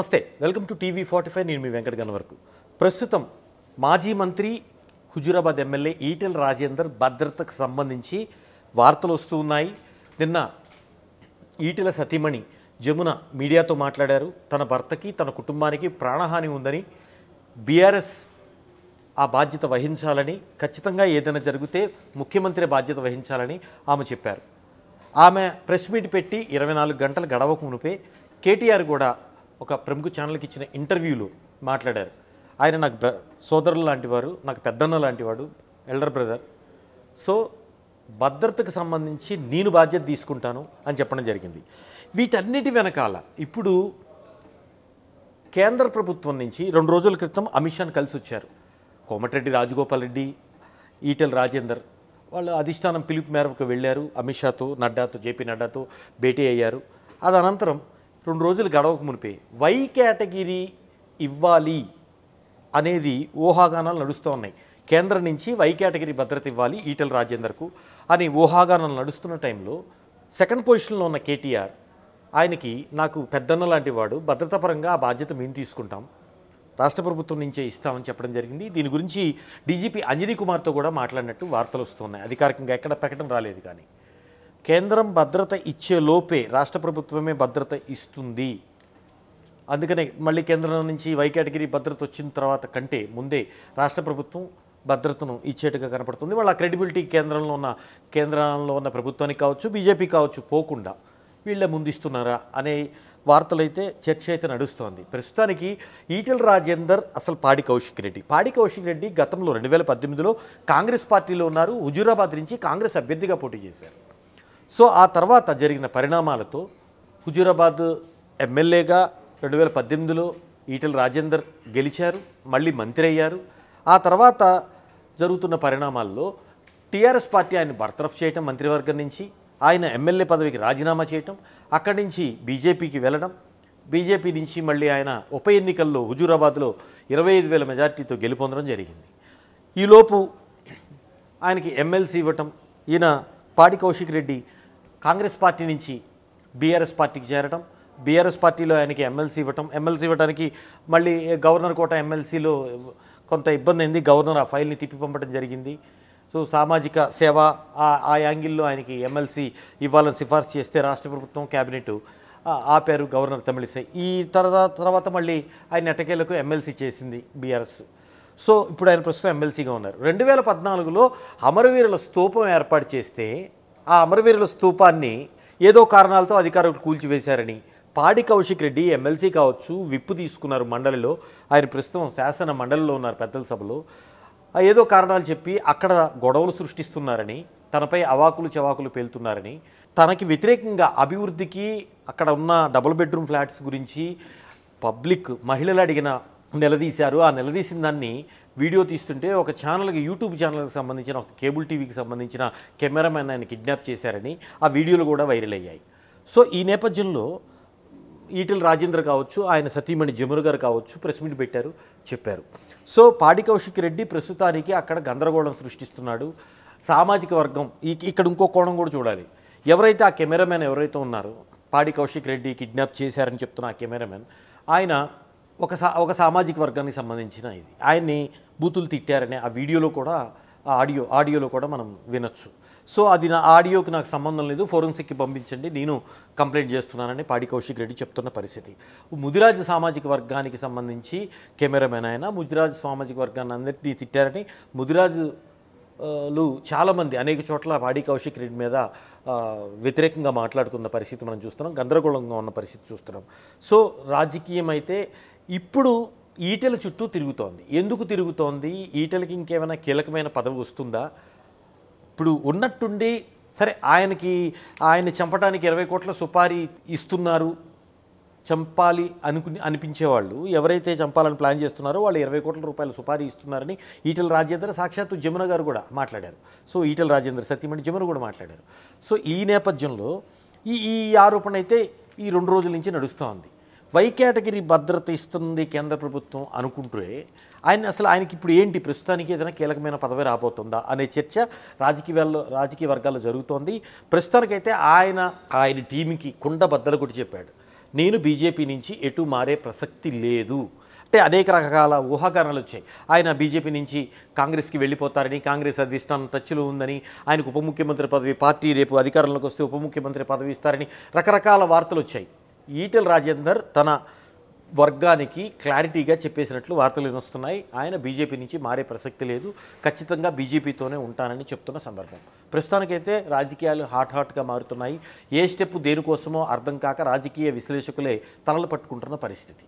నమస్తే welcome to TV forty five నేను మీ వెంకట గన్నవరపు ప్రస్తుతం మాజీ మంత్రి హుజూరాబాద్ ఎమ్మెల్యే ఈటెల రాజేందర్ భద్రతకు సంబంధించి వార్తలు వస్తూ ఉన్నాయి నిన్న ఈటెల సతీమణి జమున మీడియాతో మాట్లాడారు తన భర్తకి తన కుటుంబానికి ప్రాణహాని ఉందని బీఆర్ఎస్ ఆ బాధ్యత వహించాలని ఖచ్చితంగా ఏదైనా జరిగితే ముఖ్యమంత్రి బాధ్యత వహించాలని ఆమె చెప్పారు ఆమె ప్రెస్ మీట్ పెట్టి ఇరవై నాలుగు గంటలు గడవకు మునిపే కేటీఆర్ కూడా ఒక ప్రముఖ ఛానల్కి ఇచ్చిన ఇంటర్వ్యూలో మాట్లాడారు ఆయన నాకు సోదరులు లాంటివారు నాకు పెద్దన్న లాంటివాడు ఎల్డర్ బ్రదర్ సో భద్రతకు సంబంధించి నేను బాధ్యత తీసుకుంటాను అని చెప్పడం జరిగింది వీటన్నిటి వెనకాల ఇప్పుడు కేంద్ర ప్రభుత్వం నుంచి రెండు రోజుల క్రితం అమిత్ షాను కలిసి వచ్చారు కోమటిరెడ్డి రాజగోపాల్ రెడ్డి ఈటెల్ రాజేందర్ వాళ్ళు అధిష్టానం పిలుపు మేరకు వెళ్ళారు అమిత్ షాతో నడ్డాతో జేపీ నడ్డాతో భేటీ అయ్యారు అది అనంతరం రెండు రోజులు గడవక మునిపే వై కేటగిరీ ఇవ్వాలి అనేది ఊహాగానాలు నడుస్తూ ఉన్నాయి కేంద్రం నుంచి వై కేటగిరీ భద్రత ఇవ్వాలి ఈటల రాజేందర్కు అని ఊహాగానాలు నడుస్తున్న టైంలో సెకండ్ పొజిషన్లో ఉన్న కేటీఆర్ ఆయనకి నాకు పెద్దన్న లాంటి వాడు భద్రతాపరంగా ఆ బాధ్యత మేము తీసుకుంటాం రాష్ట్ర ప్రభుత్వం నుంచే ఇస్తామని చెప్పడం జరిగింది దీని గురించి డీజీపీ అంజనీ కుమార్తో కూడా మాట్లాడినట్టు వార్తలు వస్తున్నాయి అధికారికంగా ఎక్కడ ప్రకటన రాలేదు కానీ కేంద్రం భద్రత ఇచ్చే లోపే రాష్ట్ర ప్రభుత్వమే భద్రత ఇస్తుంది అందుకనే మళ్ళీ కేంద్రం నుంచి వై కేటగిరీ భద్రత వచ్చిన తర్వాత కంటే ముందే రాష్ట్ర ప్రభుత్వం భద్రతను ఇచ్చేట్టుగా కనపడుతుంది వాళ్ళ క్రెడిబిలిటీ కేంద్రంలో ఉన్న కేంద్రంలో ఉన్న ప్రభుత్వానికి కావచ్చు బీజేపీ కావచ్చు పోకుండా వీళ్ళే ముందిస్తున్నారా అనే వార్తలైతే చర్చ అయితే నడుస్తోంది ప్రస్తుతానికి ఈటెల రాజేందర్ అసలు పాడి కౌశిక్ రెడ్డి పాడి కౌశిక్ రెడ్డి గతంలో రెండు వేల పద్దెనిమిదిలో కాంగ్రెస్ పార్టీలో ఉన్నారు హుజూరాబాద్ నుంచి కాంగ్రెస్ అభ్యర్థిగా పోటీ చేశారు సో ఆ తర్వాత జరిగిన పరిణామాలతో హుజూరాబాద్ ఎమ్మెల్యేగా రెండు వేల పద్దెనిమిదిలో ఈటెల రాజేందర్ గెలిచారు మళ్ళీ మంత్రి అయ్యారు ఆ తర్వాత జరుగుతున్న పరిణామాల్లో టీఆర్ఎస్ పార్టీ ఆయన బర్తరఫ్ చేయటం మంత్రివర్గం నుంచి ఆయన ఎమ్మెల్యే పదవికి రాజీనామా చేయటం అక్కడి నుంచి బీజేపీకి వెళ్ళడం బీజేపీ నుంచి మళ్ళీ ఆయన ఉప ఎన్నికల్లో హుజూరాబాద్లో ఇరవై ఐదు వేల మెజార్టీతో గెలుపొందడం జరిగింది ఈలోపు ఆయనకి ఎమ్మెల్సీ ఇవ్వటం ఈయన పాడి కౌశిక్ రెడ్డి కాంగ్రెస్ పార్టీ నుంచి బీఆర్ఎస్ పార్టీకి చేరడం బీఆర్ఎస్ పార్టీలో ఆయనకి ఎమ్మెల్సీ ఇవ్వటం ఎమ్మెల్సీ ఇవ్వడానికి మళ్ళీ గవర్నర్ కోట ఎమ్మెల్సీలో కొంత ఇబ్బంది అయింది గవర్నర్ ఆ ఫైల్ని తిప్పి పంపడం జరిగింది సో సామాజిక సేవ ఆ యాంగిల్లో ఆయనకి ఎమ్మెల్సీ ఇవ్వాలని సిఫార్సు చేస్తే రాష్ట్ర ప్రభుత్వం క్యాబినెట్ ఆపారు గవర్నర్ తమిళిసై ఈ తర్వాత తర్వాత మళ్ళీ ఆయన ఎటకేలకు ఎమ్మెల్సీ చేసింది బీఆర్ఎస్ సో ఇప్పుడు ఆయన ప్రస్తుతం ఎమ్మెల్సీగా ఉన్నారు రెండు వేల పద్నాలుగులో అమరవీరుల స్తూపం ఏర్పాటు చేస్తే ఆ అమరవీరుల స్తూపాన్ని ఏదో కారణాలతో అధికారులు కూల్చివేశారని పాడి కౌశిక్ రెడ్డి ఎమ్మెల్సీ కావచ్చు విప్పు తీసుకున్నారు మండలిలో ఆయన ప్రస్తుతం శాసన మండలిలో ఉన్నారు పెద్దల సభలో ఏదో కారణాలు చెప్పి అక్కడ గొడవలు సృష్టిస్తున్నారని తనపై అవాకులు చవాకులు పేలుతున్నారని తనకి వ్యతిరేకంగా అభివృద్ధికి అక్కడ ఉన్న డబుల్ బెడ్రూమ్ ఫ్లాట్స్ గురించి పబ్లిక్ మహిళలు అడిగిన నిలదీశారు ఆ నిలదీసిన దాన్ని వీడియో తీస్తుంటే ఒక ఛానల్కి యూట్యూబ్ ఛానల్కి సంబంధించిన ఒక కేబుల్ టీవీకి సంబంధించిన కెమెరామ్యాన్ ఆయన కిడ్నాప్ చేశారని ఆ వీడియోలు కూడా వైరల్ అయ్యాయి సో ఈ నేపథ్యంలో ఈటెల రాజేంద్ర కావచ్చు ఆయన సతీమణి జమురు గారు కావచ్చు ప్రెస్ మీట్ పెట్టారు చెప్పారు సో పాడి కౌశిక్ రెడ్డి ప్రస్తుతానికి అక్కడ గందరగోళం సృష్టిస్తున్నాడు సామాజిక వర్గం ఇక్కడ ఇంకో కోణం కూడా చూడాలి ఎవరైతే ఆ కెమెరామ్యాన్ ఎవరైతే ఉన్నారో పాడి కౌశిక్ రెడ్డి కిడ్నాప్ చేశారని చెప్తున్న ఆ కెమెరామ్యాన్ ఆయన ఒక సా ఒక సామాజిక వర్గానికి సంబంధించిన ఇది ఆయన్ని బూతులు తిట్టారనే ఆ వీడియోలో కూడా ఆడియో ఆడియోలో కూడా మనం వినొచ్చు సో అది నా ఆడియోకి నాకు సంబంధం లేదు ఫోరెన్సిక్కి పంపించండి నేను కంప్లైంట్ చేస్తున్నానని పాడి కౌశిక్ రెడ్డి చెప్తున్న పరిస్థితి ముదిరాజ్ సామాజిక వర్గానికి సంబంధించి కెమెరామెన్ ఆయన ముదిరాజ్ సామాజిక వర్గాన్ని అందరినీ తిట్టారని ముదిరాజులు చాలామంది అనేక చోట్ల పాడి కౌశిక్ రెడ్డి మీద వ్యతిరేకంగా మాట్లాడుతున్న పరిస్థితి మనం చూస్తున్నాం గందరగోళంగా ఉన్న పరిస్థితి చూస్తున్నాం సో రాజకీయం అయితే ఇప్పుడు ఈటెల చుట్టూ తిరుగుతోంది ఎందుకు తిరుగుతోంది ఈటెలకి ఇంకేమైనా కీలకమైన పదవి వస్తుందా ఇప్పుడు ఉన్నట్టుండి సరే ఆయనకి ఆయన చంపడానికి ఇరవై కోట్ల సుపారీ ఇస్తున్నారు చంపాలి అనుకుని అనిపించేవాళ్ళు ఎవరైతే చంపాలని ప్లాన్ చేస్తున్నారో వాళ్ళు ఇరవై కోట్ల రూపాయల సుపారీ ఇస్తున్నారని ఈటల రాజేంద్ర సాక్షాత్తు జమున గారు కూడా మాట్లాడారు సో ఈటల రాజేంద్ర సత్యమణి జమున కూడా మాట్లాడారు సో ఈ నేపథ్యంలో ఈ ఈ ఆరోపణ అయితే ఈ రెండు రోజుల నుంచి నడుస్తూ ఉంది వై కేటగిరీ భద్రత ఇస్తుంది కేంద్ర ప్రభుత్వం అనుకుంటే ఆయన అసలు ఆయనకి ఇప్పుడు ఏంటి ప్రస్తుతానికి ఏదైనా కీలకమైన పదవి రాబోతుందా అనే చర్చ రాజకీయాల్లో రాజకీయ వర్గాల్లో జరుగుతోంది ప్రస్తుతానికైతే ఆయన ఆయన టీంకి కుండ బద్దలు కొట్టి చెప్పాడు నేను బీజేపీ నుంచి ఎటు మారే ప్రసక్తి లేదు అంటే అనేక రకాల ఊహాగానాలు వచ్చాయి ఆయన బీజేపీ నుంచి కాంగ్రెస్కి వెళ్ళిపోతారని కాంగ్రెస్ అధిష్టానం టచ్లో ఉందని ఆయనకు ఉప ముఖ్యమంత్రి పదవి పార్టీ రేపు అధికారంలోకి వస్తే ఉప ముఖ్యమంత్రి పదవి ఇస్తారని రకరకాల వార్తలు వచ్చాయి ఈటెల రాజేందర్ తన వర్గానికి క్లారిటీగా చెప్పేసినట్లు వార్తలు వినొస్తున్నాయి ఆయన బీజేపీ నుంచి మారే ప్రసక్తి లేదు ఖచ్చితంగా బీజేపీతోనే ఉంటానని చెప్తున్న సందర్భం ప్రస్తుతానికైతే రాజకీయాలు హాట్ హాట్గా మారుతున్నాయి ఏ స్టెప్ దేనికోసమో అర్థం కాక రాజకీయ విశ్లేషకులే తలలు పట్టుకుంటున్న పరిస్థితి